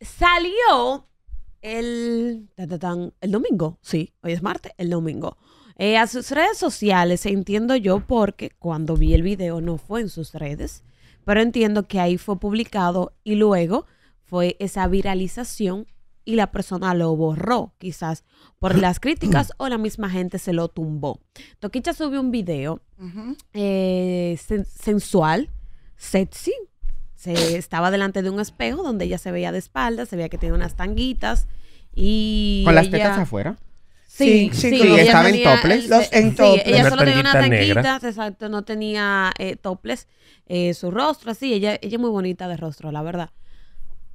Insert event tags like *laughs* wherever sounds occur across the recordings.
salió el, el domingo, sí, hoy es martes, el domingo. Eh, a sus redes sociales, entiendo yo, porque cuando vi el video no fue en sus redes, pero entiendo que ahí fue publicado y luego fue esa viralización y la persona lo borró, quizás por *clears throat* las críticas o la misma gente se lo tumbó. Toquicha subió un video eh, sensual, sexy, se estaba delante de un espejo donde ella se veía de espalda, se veía que tenía unas tanguitas y con las tetas afuera. Sí, sí, sí, estaba en toples. en toples. ella solo tenía una tanguita, exacto, no tenía eh, toples, eh, su rostro así, ella ella muy bonita de rostro, la verdad.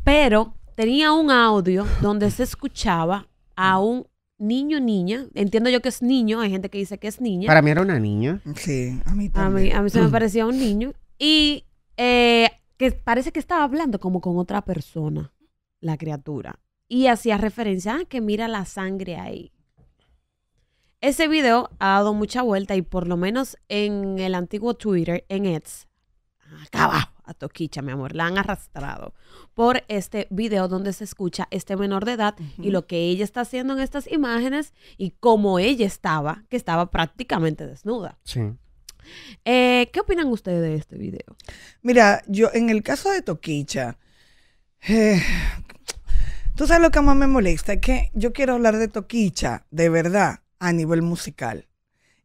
Pero tenía un audio donde se escuchaba a un niño, niña. Entiendo yo que es niño, hay gente que dice que es niña. Para mí era una niña. Sí, a mí también. A mí, se me *clears throat* parecía un niño. Y eh, parece que estaba hablando como con otra persona, la criatura. Y hacía referencia a que mira la sangre ahí. Ese video ha dado mucha vuelta y por lo menos en el antiguo Twitter, en Eds, acaba a Toquicha, mi amor, la han arrastrado por este video donde se escucha este menor de edad y lo que ella está haciendo en estas imágenes y cómo ella estaba, que estaba prácticamente desnuda. Sí. Eh, ¿Qué opinan ustedes de este video? Mira, yo en el caso de Toquicha, eh, tú sabes lo que más me molesta, Es que yo quiero hablar de Toquicha de verdad a nivel musical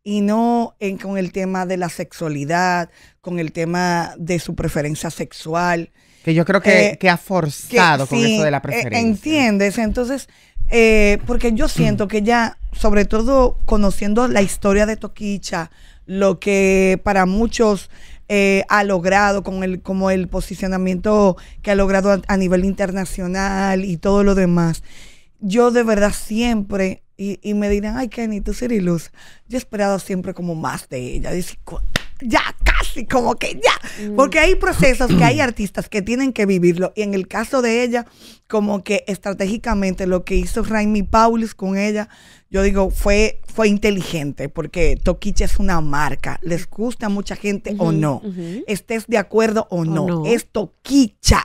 y no con el tema de la sexualidad, con el tema de su preferencia sexual. Que yo creo que, eh, ha forzado con eso de la preferencia. ¿Entiendes? Entonces, porque yo siento que ya, sobre todo conociendo la historia de Toquicha, lo que para muchos eh, ha logrado, con el, como el posicionamiento que ha logrado a, a nivel internacional y todo lo demás. Yo de verdad siempre y, me dirán, ay, Kenny, tú ser luz. Yo he esperado siempre como más de ella. Dice, ya, casi, como que ya. Mm. Porque hay procesos que hay artistas que tienen que vivirlo. Y en el caso de ella, como que estratégicamente lo que hizo Raimi Paulus con ella, yo digo, fue, fue inteligente, porque Toquicha es una marca. Les gusta a mucha gente o no. Estés de acuerdo o no. Es Toquicha.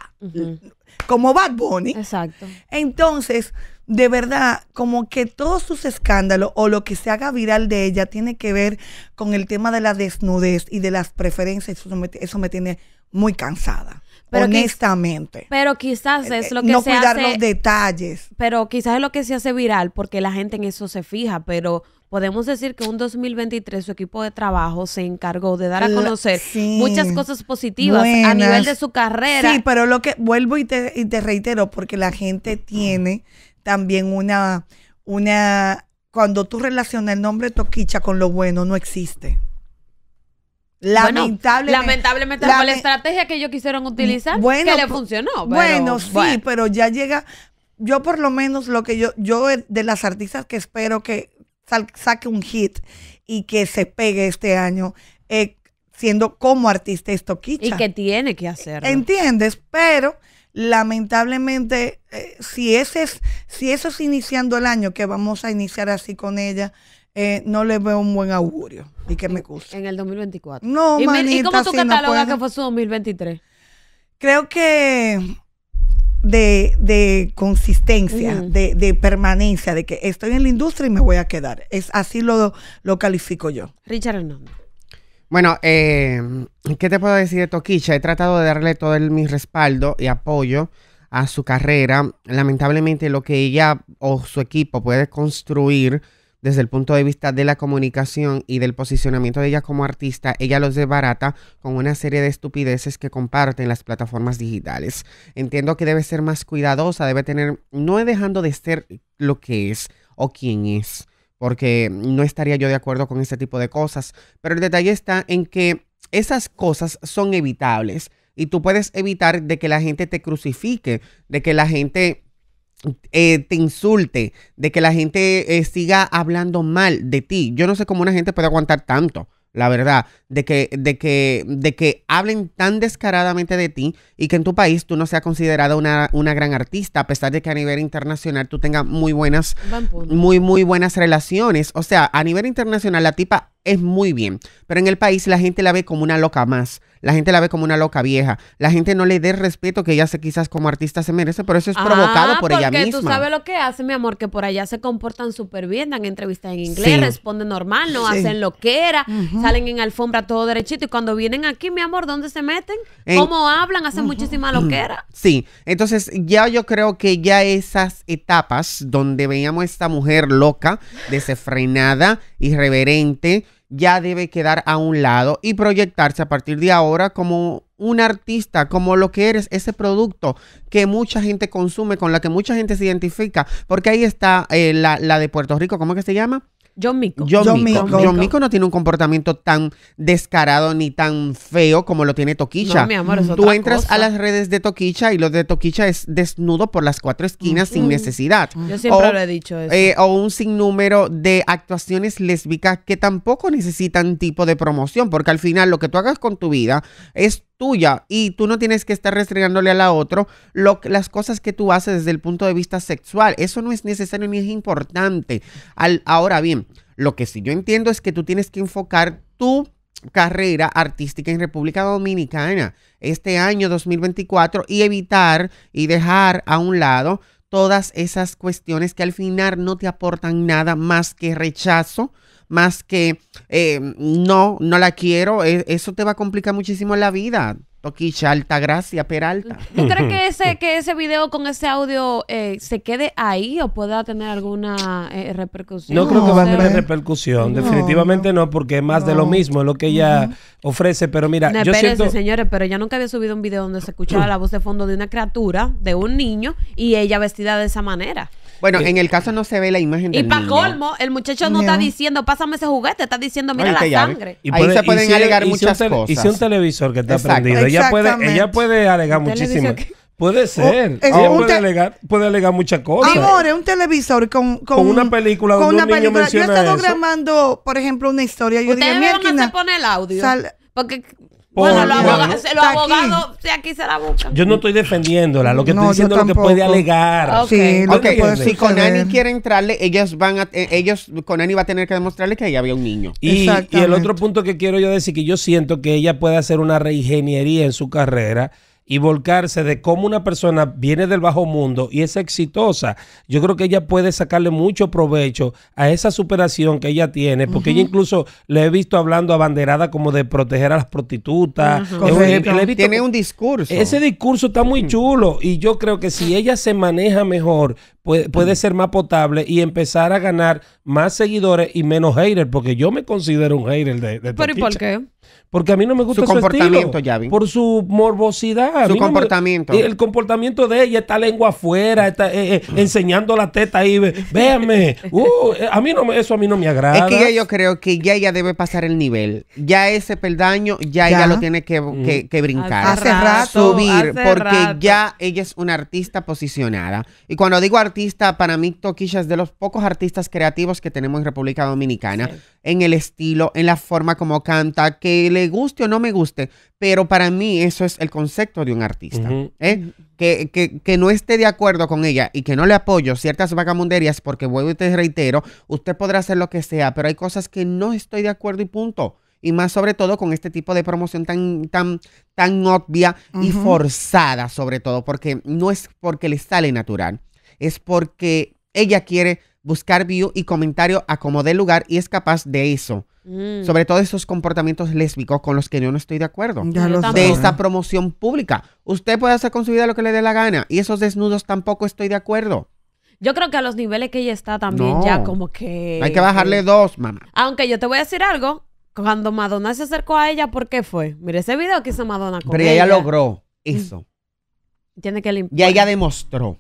Como Bad Bunny. Exacto. Entonces de verdad, como que todos sus escándalos o lo que se haga viral de ella tiene que ver con el tema de la desnudez y de las preferencias. Eso me, tiene muy cansada. honestamente. pero quizás eh, es eh, lo que se hace... no cuidar los detalles. Pero quizás es lo que se hace viral porque la gente en eso se fija, pero podemos decir que un 2023 su equipo de trabajo se encargó de dar a conocer muchas cosas positivas a nivel de su carrera. Sí, pero lo que vuelvo y te, y te reitero, porque la gente tiene también una, una, cuando tú relacionas el nombre Toquicha con lo bueno, no existe. Lamentablemente. lamentablemente la estrategia que ellos quisieron utilizar bueno, que le funcionó. bueno, sí, pero ya llega. Yo por lo menos lo que yo, yo de las artistas que espero que sal, saque un hit y que se pegue este año, eh, siendo como artista es Toquicha. Y que tiene que hacer. ¿Entiendes? Pero lamentablemente, eh, si, ese es, si eso es iniciando el año, que vamos a iniciar así con ella, eh, no le veo un buen augurio. Y que me guste En el 2024. No, ¿Y, ¿y cómo tú catalogas que fue su 2023? Creo que de, de consistencia, de, de, permanencia, de que estoy en la industria y me voy a quedar. Es así lo, lo califico yo. Richard Hernández. Bueno, eh, ¿qué te puedo decir de Toquicha? He tratado de darle todo mi respaldo y apoyo a su carrera. Lamentablemente lo que ella o su equipo puede construir desde el punto de vista de la comunicación y del posicionamiento de ella como artista, ella los desbarata con una serie de estupideces que comparten las plataformas digitales. Entiendo que debe ser más cuidadosa, debe tener, no dejando de ser lo que es o quién es porque no estaría yo de acuerdo con ese tipo de cosas. Pero el detalle está en que esas cosas son evitables y tú puedes evitar de que la gente te crucifique, de que la gente eh, te insulte, de que la gente eh, siga hablando mal de ti. Yo no sé cómo una gente puede aguantar tanto la verdad, de que, de que, de que hablen tan descaradamente de ti y que en tu país tú no seas considerada una, una gran artista, a pesar de que a nivel internacional tú tengas muy buenas, muy, muy buenas relaciones. O sea, a nivel internacional la tipa es muy bien, pero en el país la gente la ve como una loca más, la gente la ve como una loca vieja, la gente no le dé respeto que ella se, quizás como artista se merece, pero eso es ah, provocado por ella misma. Porque tú sabes lo que hace, mi amor, que por allá se comportan súper bien, dan entrevistas en inglés, responden normal, no hacen lo que era, salen en alfombra todo derechito y cuando vienen aquí, mi amor, ¿dónde se meten? ¿Cómo hablan? Hacen muchísima loquera. *clears throat* Sí, entonces ya yo creo que ya esas etapas donde veíamos a esta mujer loca, desenfrenada, irreverente, ya debe quedar a un lado y proyectarse a partir de ahora como un artista, como lo que eres, ese producto que mucha gente consume, con la que mucha gente se identifica, porque ahí está eh, la, la de Puerto Rico, ¿cómo es que se llama? John Mico. John, no tiene un comportamiento tan descarado ni tan feo como lo tiene Toquicha. Tú entras a las redes de Toquicha y lo de Toquicha es desnudo por las cuatro esquinas sin necesidad. Yo siempre lo he dicho eso. Eh, o un sinnúmero de actuaciones lésbicas que tampoco necesitan tipo de promoción, porque al final lo que tú hagas con tu vida es y tú no tienes que estar restringiéndole a la otra lo, las cosas que tú haces desde el punto de vista sexual. Eso no es necesario ni es importante. Al, ahora bien, lo que sí yo entiendo es que tú tienes que enfocar tu carrera artística en República Dominicana este año 2024 y evitar y dejar a un lado todas esas cuestiones que al final no te aportan nada más que rechazo, más que eh, no, no la quiero, e, eso te va a complicar muchísimo la vida. Toquicha Gracia, Peralta. ¿Tú crees que *laughs* ese, que ese video con ese audio eh, se quede ahí o pueda tener alguna eh, repercusión? No, creo que va a tener repercusión. Definitivamente no, porque es más de lo mismo, lo que ella ofrece. Pero mira, yo siento... señores, pero ya nunca había subido un video donde se escuchaba la voz de fondo de una criatura, de un niño, y ella vestida de esa manera. Bueno, eh, en el caso no se ve la imagen del Y para colmo, el muchacho no, está diciendo, pásame ese juguete, está diciendo, mira la sangre. Y Ahí se pueden alegar muchas cosas. Y si un televisor que está prendido, ella puede, ella puede alegar muchísimo Puede oh, ser. ella puede, alegar, puede alegar muchas cosas. Amor, es un televisor con, con, una película. donde una un película. yo he estado grabando, por ejemplo, una historia. Yo dije, se pone el audio? Porque bueno, los abogados, aquí se la buscan. Yo no estoy defendiéndola, lo que estoy diciendo es lo que puede alegar. Ah, sí, lo Si Conani quiere entrarle, ellas van a, eh, ellos, Conani va a tener que demostrarle que ahí había un niño. y el otro punto que quiero yo decir, que yo siento que ella puede hacer una reingeniería en su carrera y volcarse de cómo una persona viene del bajo mundo y es exitosa. Yo creo que ella puede sacarle mucho provecho a esa superación que ella tiene, porque ella incluso le he visto hablando abanderada como de proteger a las prostitutas. Tiene un discurso. Ese discurso está muy chulo y yo creo que si ella se maneja mejor, puede, ser más potable y empezar a ganar más seguidores y menos haters, porque yo me considero un hater de, de ¿Pero y por qué? Porque a mí no me gusta su, su comportamiento, ya Por su morbosidad. Su comportamiento. el comportamiento de ella, esta lengua afuera, está, eh, eh, *laughs* enseñando la teta ahí. Véanme. *laughs* Uh, eh, a mí no eso a mí no me agrada. Es que yo creo que ya ella debe pasar el nivel. Ya ese peldaño, ya, ella lo tiene mm. que, brincar. Hace rato, Subir, porque ya ella es una artista posicionada. Y cuando digo artista, artista, para mí Toquilla es de los pocos artistas creativos que tenemos en República Dominicana, en el estilo, en la forma como canta, que le guste o no me guste, pero para mí eso es el concepto de un artista. ¿eh? que, no esté de acuerdo con ella y que no le apoyo ciertas vagamunderías, porque vuelvo y te reitero, usted podrá hacer lo que sea, pero hay cosas que no estoy de acuerdo y punto y más sobre todo con este tipo de promoción tan tan tan obvia y forzada sobre todo porque no es porque le sale natural es porque ella quiere buscar view y comentario a como dé lugar y es capaz de eso. Mm. Sobre todo esos comportamientos lésbicos con los que yo no estoy de acuerdo. de esa promoción pública. Usted puede hacer con su vida lo que le dé la gana y esos desnudos tampoco estoy de acuerdo. Yo creo que a los niveles que ella está también ya como que... Hay que bajarle eh, dos, mamá. Aunque yo te voy a decir algo. Cuando Madonna se acercó a ella, ¿por qué fue? Mire ese video que hizo Madonna con Pero ella, logró mm. eso. Tiene que Y ella demostró.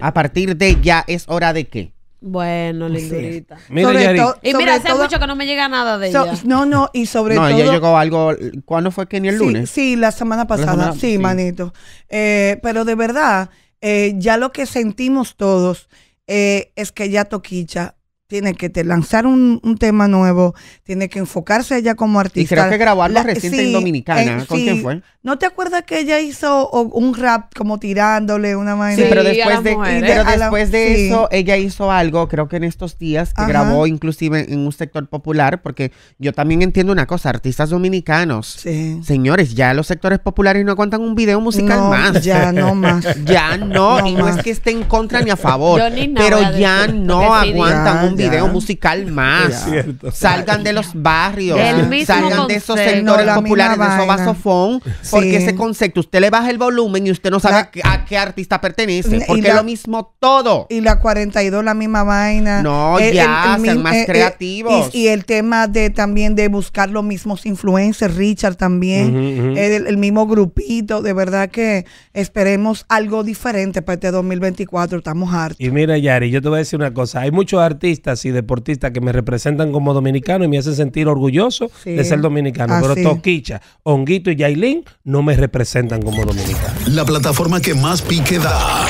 A partir de ya es hora de qué. Bueno, lindurita. y mira, hace mucho que no me llega nada de ella. No, no, y sobre todo. No, ya llegó algo. ¿Cuándo fue que ni el lunes? Sí, la semana pasada. Sí, manito. Eh, pero de verdad, eh, ya lo que sentimos todos eh, es que ya Toquicha tiene que te lanzar un, tema nuevo, tiene que enfocarse ella como artista. Y creo que grabarlo reciente en Dominicana. ¿Con quién fue? ¿No te acuerdas que ella hizo un rap como tirándole una manera? Sí, pero después de, mujer, pero después de eso, ella hizo algo, creo que en estos días, que grabó inclusive en un sector popular, porque yo también entiendo una cosa, artistas dominicanos, señores, ya los sectores populares no aguantan un video musical más. Ya no más. ya no, *laughs* y no es que esté en contra ni a favor, pero ya no aguantan un video musical más. Salgan de los barrios, salgan de esos sectores populares, de esos vasofón, porque ese concepto, usted le baja el volumen y usted no sabe a, qué, artista pertenece, porque es lo mismo todo. Y la 42, la misma vaina. No, eh, ya, más eh, eh, creativos. Y, el tema de también de buscar los mismos influencers, Richard también, El, mismo grupito, de verdad que esperemos algo diferente para este 2024, estamos hartos. Y mira, Yari, yo te voy a decir una cosa, hay muchos artistas y deportistas que me representan como dominicano y me hacen sentir orgulloso de ser dominicano. pero Toquicha, Honguito y Yailin no me representan como dominicano. La plataforma que más pique da.